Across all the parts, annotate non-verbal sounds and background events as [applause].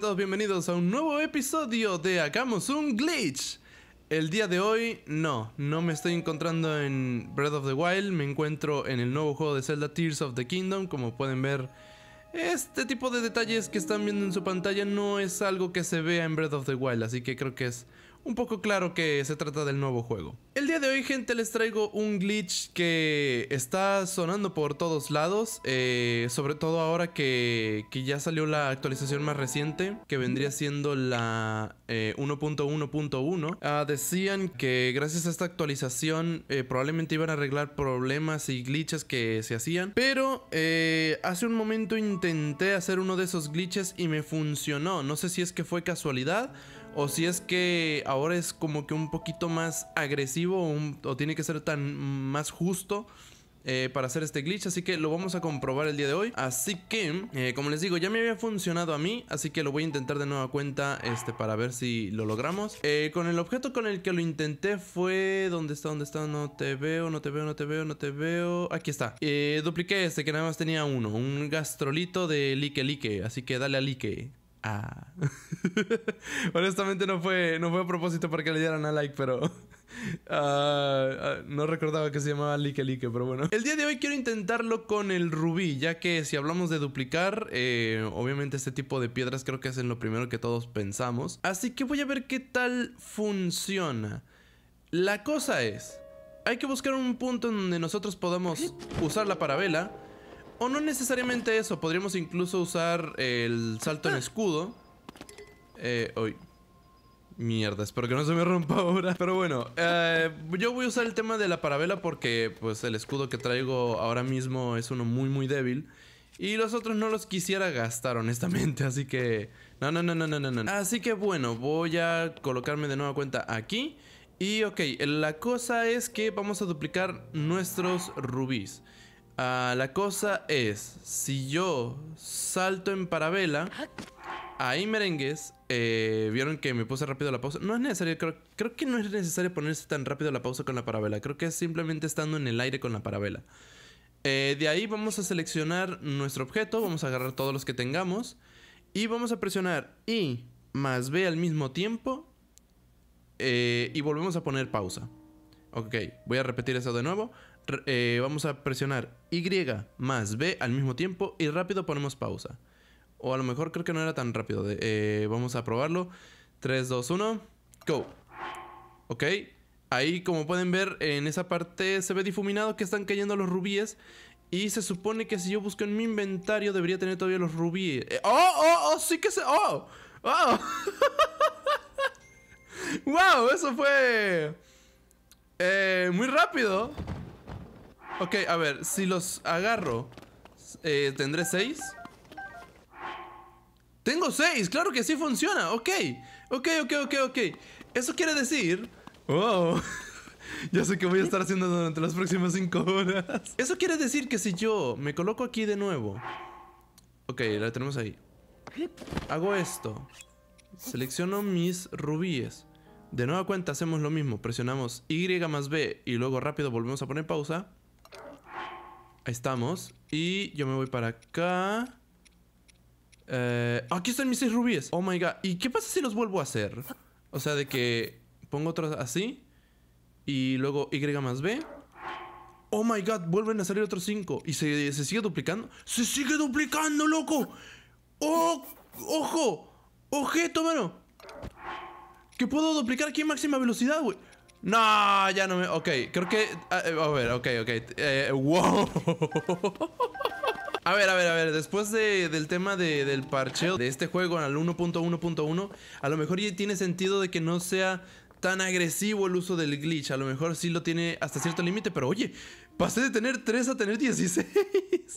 todos bienvenidos a un nuevo episodio de Hagamos un Glitch. El día de hoy, no, no me estoy encontrando en Breath of the Wild, me encuentro en el nuevo juego de Zelda Tears of the Kingdom, como pueden ver. Este tipo de detalles que están viendo en su pantalla no es algo que se vea en Breath of the Wild, así que creo que es un poco claro que se trata del nuevo juego. El día de hoy, gente, les traigo un glitch que está sonando por todos lados. Eh, sobre todo ahora que, ya salió la actualización más reciente, que vendría siendo la 1.1.1. Eh, ah, decían que gracias a esta actualización eh, probablemente iban a arreglar problemas y glitches que se hacían. Pero hace un momento intenté hacer uno de esos glitches y me funcionó. No sé si es que fue casualidad o si es que ahora es como que un poquito más agresivo o tiene que ser tan más justo eh, para hacer este glitch, así que lo vamos a comprobar el día de hoy. Así que, eh, como les digo, ya me había funcionado a mí, así que lo voy a intentar de nueva cuenta este, para ver si lo logramos. Eh, con el objeto con el que lo intenté fue... ¿Dónde está? ¿Dónde está? No te veo, no te veo, no te veo, no te veo. Aquí está. dupliqué este que nada más tenía uno, un gastrolito de like like así que dale a like [laughs] Honestamente no fue, no fue a propósito para que le dieran a like, pero... Ah, ah, no recordaba que se llamaba Like Like, pero bueno. El día de hoy quiero intentarlo con el rubí, ya que si hablamos de duplicar, eh, obviamente este tipo de piedras creo que es lo primero que todos pensamos. Así que voy a ver qué tal funciona. La cosa es, hay que buscar un punto en donde nosotros podamos usar la parabela. O no necesariamente eso, podríamos incluso usar el salto en ah. escudo. Eh, Mierda, espero que no se me rompa ahora. Pero bueno, eh, yo voy a usar el tema de la parabela porque pues el escudo que traigo ahora mismo es uno muy muy débil. Y los otros no los quisiera gastar, honestamente. Así que... No, no, no, no, no, no. Así que bueno, voy a colocarme de nueva cuenta aquí. Y ok, la cosa es que vamos a duplicar nuestros rubíes. Ah, la cosa es, si yo salto en parabela ahí merengues, eh, vieron que me puse rápido la pausa. No es necesario, creo, creo, que no es necesario ponerse tan rápido la pausa con la parabela. Creo que es simplemente estando en el aire con la parabela. Eh, de ahí vamos a seleccionar nuestro objeto, vamos a agarrar todos los que tengamos y vamos a presionar I más B al mismo tiempo eh, y volvemos a poner pausa. Ok, voy a repetir eso de nuevo. vamos a presionar Y más B al mismo tiempo y rápido ponemos pausa. O a lo mejor creo que no era tan rápido. Eh, vamos a probarlo. 3, 2, 1. Go. Ok. Ahí, como pueden ver, en esa parte se ve difuminado que están cayendo los rubíes. Y se supone que si yo busco en mi inventario debería tener todavía los rubíes. Eh, oh, oh, oh! ¡Sí que se... ¡Oh! ¡Oh! [laughs] ¡Wow! Eso fue... Eh, muy rápido. Ok, a ver, si los agarro, eh, tendré 6. Tengo seis! claro que sí funciona, ok Ok, ok, ok, ok Eso quiere decir... Wow oh, [laughs] Ya sé que voy a estar haciendo durante las próximas cinco horas [laughs] Eso quiere decir que si yo me coloco aquí de nuevo Ok, la tenemos ahí Hago esto Selecciono mis rubíes De nueva cuenta hacemos lo mismo Presionamos Y más B Y luego rápido volvemos a poner pausa Ahí estamos Y yo me voy para acá eh, aquí están mis seis rubíes. Oh my god. ¿Y qué pasa si los vuelvo a hacer? O sea, de que pongo otros así. Y luego Y más B. Oh my god, vuelven a salir otros cinco. ¿Y se, sigue duplicando? ¡Se sigue duplicando, loco! ¡Oh! ¡Ojo! ¡Ojeto, mano! Que puedo duplicar aquí en máxima velocidad, güey. No, ya no me. Ok, creo que. A, ver, ok, ok. Eh, wow. [laughs] A ver, a ver, a ver, después del tema del parcheo de este juego al 1.1.1, a lo mejor ya tiene sentido de que no sea tan agresivo el uso del glitch. A lo mejor sí lo tiene hasta cierto límite, pero oye, pasé de tener 3 a tener 16.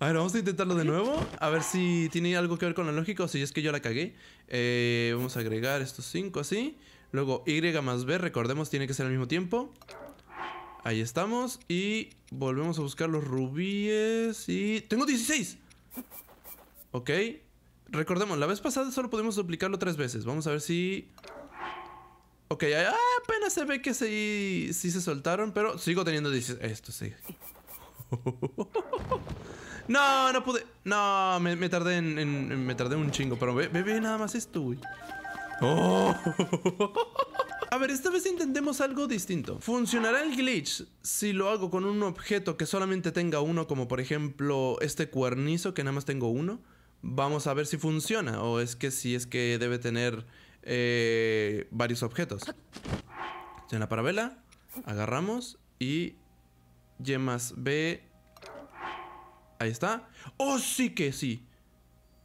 A ver, vamos a intentarlo de nuevo. A ver si tiene algo que ver con la lógica o si es que yo la cagué. Eh, vamos a agregar estos 5 así. Luego Y más B, recordemos, tiene que ser al mismo tiempo. Ahí estamos. Y Volvemos a buscar los rubíes y... ¡Tengo 16! Ok. Recordemos, la vez pasada solo pudimos duplicarlo tres veces. Vamos a ver si... Ok, apenas se ve que sí, sí se soltaron, pero sigo teniendo 16. Esto sí. [laughs] no, no pude. No, me, tardé en, Me tardé un chingo, pero ve, ve, nada más esto, güey. Oh. [laughs] A ver, esta vez intentemos algo distinto. ¿Funcionará el glitch si lo hago con un objeto que solamente tenga uno, como por ejemplo este cuernizo que nada más tengo uno? Vamos a ver si funciona o es que si es que debe tener eh, varios objetos. En la parabela, agarramos y más B. Ahí está. ¡Oh, sí que sí!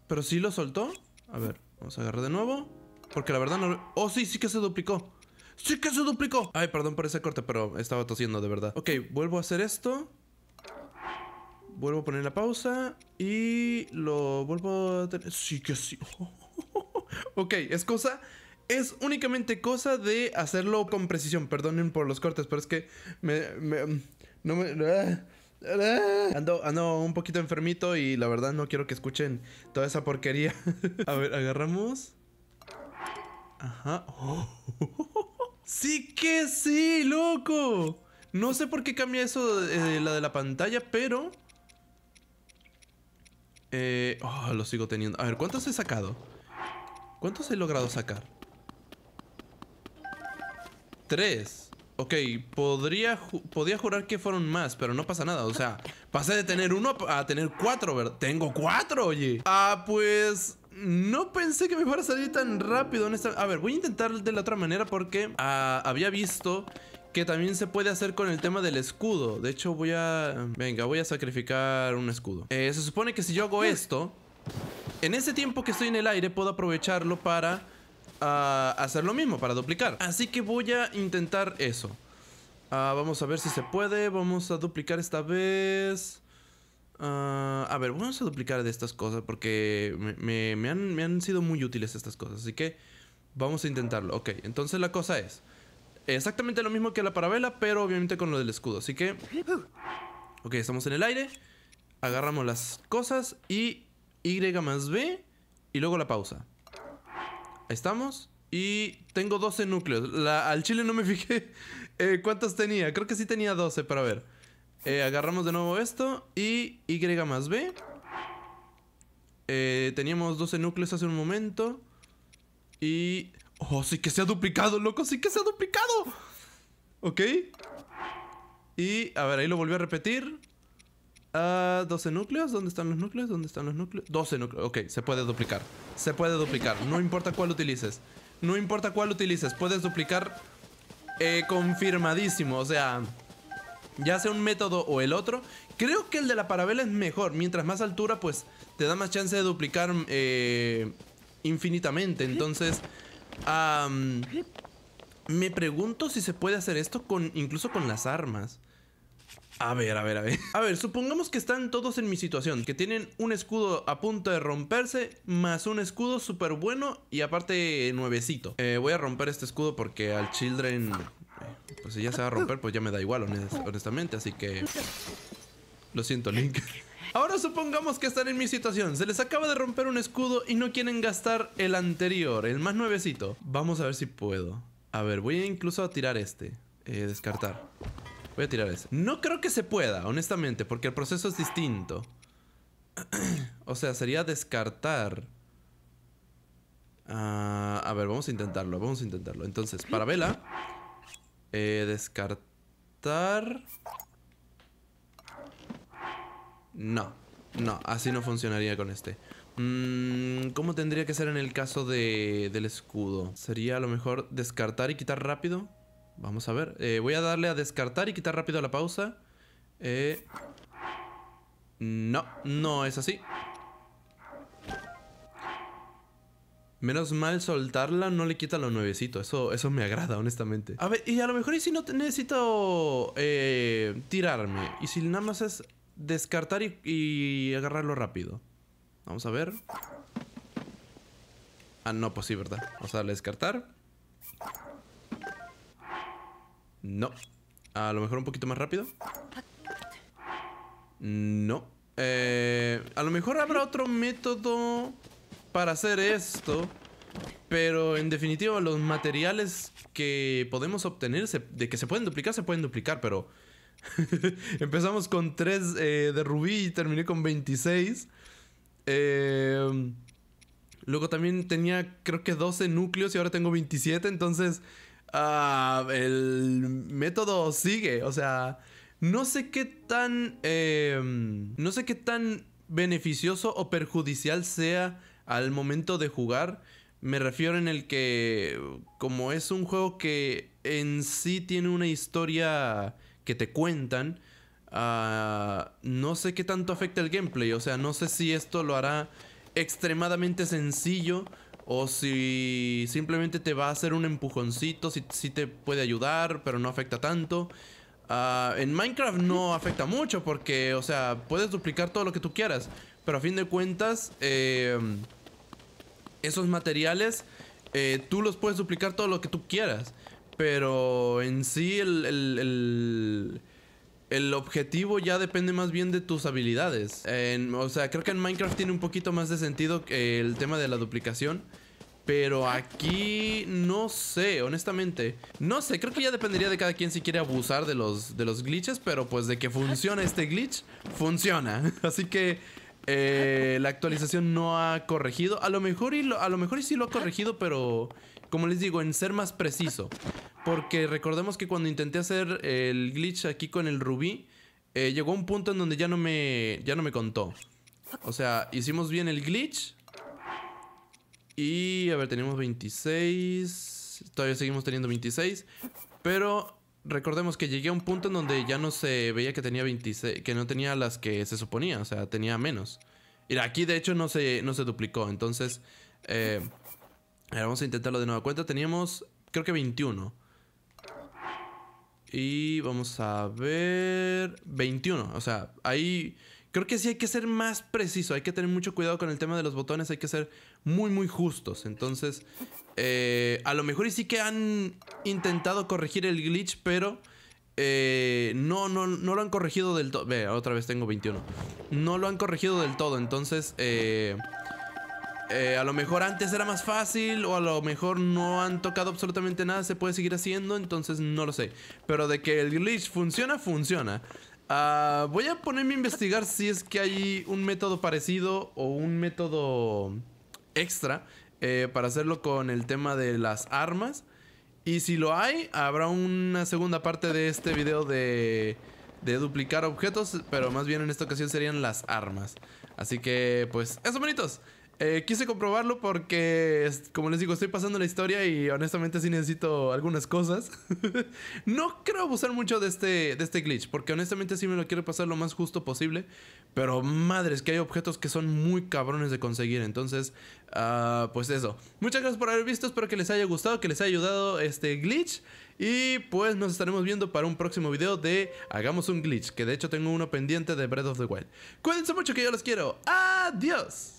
Pero sí lo soltó. A ver, vamos a agarrar de nuevo. Porque la verdad no... ¡Oh, sí, sí que se duplicó! ¡Sí que se duplicó! Ay, perdón por ese corte, pero estaba tosiendo de verdad. Ok, vuelvo a hacer esto. Vuelvo a poner la pausa. Y lo vuelvo a tener... Sí que sí. [laughs] ok, es cosa... Es únicamente cosa de hacerlo con precisión. Perdonen por los cortes, pero es que me... me no me... [laughs] Ando, ando un poquito enfermito y la verdad no quiero que escuchen toda esa porquería. [laughs] a ver, agarramos. Ajá. Oh. Sí que sí, loco. No sé por qué cambia eso de la de la pantalla, pero... Eh, oh, lo sigo teniendo. A ver, ¿cuántos he sacado? ¿Cuántos he logrado sacar? Tres. Ok, podría podía jurar que fueron más, pero no pasa nada. O sea, pasé de tener uno a tener cuatro, ¿verdad? Tengo cuatro, oye. Ah, pues no pensé que me fuera a salir tan rápido. en esta... A ver, voy a intentar de la otra manera porque ah, había visto que también se puede hacer con el tema del escudo. De hecho, voy a... Venga, voy a sacrificar un escudo. Eh, se supone que si yo hago esto, en ese tiempo que estoy en el aire puedo aprovecharlo para ah, hacer lo mismo, para duplicar. Así que voy a intentar eso. Ah, vamos a ver si se puede. Vamos a duplicar esta vez. Ah, a ver, vamos a duplicar de estas cosas porque me, han, sido muy útiles estas cosas. Así que vamos a intentarlo. Ok, entonces la cosa es exactamente lo mismo que la parabela, pero obviamente con lo del escudo. Así que... Ok, estamos en el aire. Agarramos las cosas y Y más B y luego la pausa. Ahí estamos. Y tengo 12 núcleos. al chile no me fijé eh, cuántos tenía. Creo que sí tenía 12 para ver. Eh, agarramos de nuevo esto y Y más B. Eh, teníamos 12 núcleos hace un momento. Y... ¡Oh, sí que se ha duplicado, loco! ¡Sí que se ha duplicado! Ok. Y, a ver, ahí lo volví a repetir. 12 ah, núcleos. ¿Dónde están los núcleos? ¿Dónde están los núcleos? 12 núcleos. Ok, se puede duplicar. Se puede duplicar. No importa cuál utilices. No importa cuál utilices. Puedes duplicar eh, confirmadísimo. O sea ya sea un método o el otro. Creo que el de la parabela es mejor. Mientras más altura, pues te da más chance de duplicar eh, infinitamente. Entonces, me pregunto si se puede hacer esto con incluso con las armas. A ver, a ver, a ver. [laughs] A ver, supongamos que están todos en mi situación, que tienen un escudo a punto de romperse, más un escudo súper bueno y aparte nuevecito. Eh, voy a romper este escudo porque al Children pues si ya se va a romper, pues ya me da igual, honestamente. Así que... Lo siento, Link. Ahora supongamos que están en mi situación. Se les acaba de romper un escudo y no quieren gastar el anterior, el más nuevecito. Vamos a ver si puedo. A ver, voy incluso a tirar este. Eh, descartar. Voy a tirar ese. No creo que se pueda, honestamente, porque el proceso es distinto. [clears throat] o sea, sería descartar. Ah, a ver, vamos a intentarlo, vamos a intentarlo. Entonces, para Vela... Eh, descartar. No, no, así no funcionaría con este. Mm, ¿Cómo tendría que ser en el caso de, del escudo? Sería a lo mejor descartar y quitar rápido. Vamos a ver. Eh, voy a darle a descartar y quitar rápido la pausa. Eh, no, no es así. Menos mal soltarla no le quita lo nuevecito. Eso, eso me agrada, honestamente. A ver, y a lo mejor y si no necesito eh, tirarme. Y si nada más es descartar y, agarrarlo rápido. Vamos a ver. Ah, no, pues sí, ¿verdad? Vamos a darle descartar. No. A lo mejor un poquito más rápido. No. Eh, a lo mejor habrá otro método para hacer esto. Pero en definitiva, los materiales que podemos obtener, de que se pueden duplicar, se pueden duplicar, pero... [laughs] Empezamos con 3 eh, de rubí y terminé con 26. Eh, luego también tenía creo que 12 núcleos y ahora tengo 27, entonces ah, el método sigue. O sea, no sé qué tan... Eh, no sé qué tan beneficioso o perjudicial sea al momento de jugar. Me refiero en el que como es un juego que en sí tiene una historia que te cuentan, ah, no sé qué tanto afecta el gameplay, o sea, no sé si esto lo hará extremadamente sencillo o si simplemente te va a hacer un empujoncito, si, te puede ayudar, pero no afecta tanto. Ah, en Minecraft no afecta mucho porque, o sea, puedes duplicar todo lo que tú quieras, pero a fin de cuentas... Eh, esos materiales eh, tú los puedes duplicar todo lo que tú quieras. Pero en sí el, el, objetivo ya depende más bien de tus habilidades. o sea, creo que en Minecraft tiene un poquito más de sentido el tema de la duplicación. Pero aquí no sé, honestamente. No sé, creo que ya dependería de cada quien si quiere abusar de los, de los glitches. Pero pues de que funcione este glitch, funciona. [laughs] Así que eh, la actualización no ha corregido. A lo mejor y a lo mejor sí lo ha corregido, pero como les digo, en ser más preciso. Porque recordemos que cuando intenté hacer el glitch aquí con el rubí, eh, llegó un punto en donde ya no me. ya no me contó. O sea, hicimos bien el glitch. Y a ver, tenemos 26. Todavía seguimos teniendo 26. Pero recordemos que llegué a un punto en donde ya no se veía que tenía 26, que no tenía las que se suponía, o sea, tenía menos. Y aquí de hecho no se, no se duplicó, entonces... Eh, ver, vamos a intentarlo de nueva cuenta. Teníamos, creo que 21. Y vamos a ver... 21, o sea, ahí... Creo que sí hay que ser más preciso, hay que tener mucho cuidado con el tema de los botones, hay que ser muy, muy justos. Entonces, eh, a lo mejor sí que han intentado corregir el glitch, pero eh, no, no, no lo han corregido del todo. Ve, otra vez tengo 21. No lo han corregido del todo, entonces eh, a lo mejor antes era más fácil o a lo mejor no han tocado absolutamente nada, se puede seguir haciendo, entonces no lo sé. Pero de que el glitch funciona, funciona. Ah, voy a ponerme a investigar si es que hay un método parecido o un método extra eh, para hacerlo con el tema de las armas. Y si lo hay, habrá una segunda parte de este video de, duplicar objetos, pero más bien en esta ocasión serían las armas. Así que, pues, eso, bonitos. Eh, quise comprobarlo porque, como les digo, estoy pasando la historia y honestamente sí necesito algunas cosas. [laughs] no creo abusar mucho de este, de este glitch, porque honestamente sí me lo quiero pasar lo más justo posible. Pero madres, que hay objetos que son muy cabrones de conseguir. Entonces, ah, pues eso. Muchas gracias por haber visto, espero que les haya gustado, que les haya ayudado este glitch. Y pues nos estaremos viendo para un próximo video de Hagamos un glitch, que de hecho tengo uno pendiente de Breath of the Wild. Cuídense mucho que yo los quiero. Adiós.